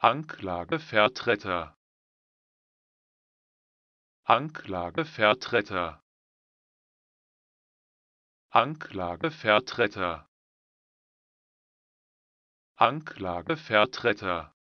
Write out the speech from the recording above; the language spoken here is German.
Anklagevertreter Anklagevertreter Anklagevertreter Anklagevertreter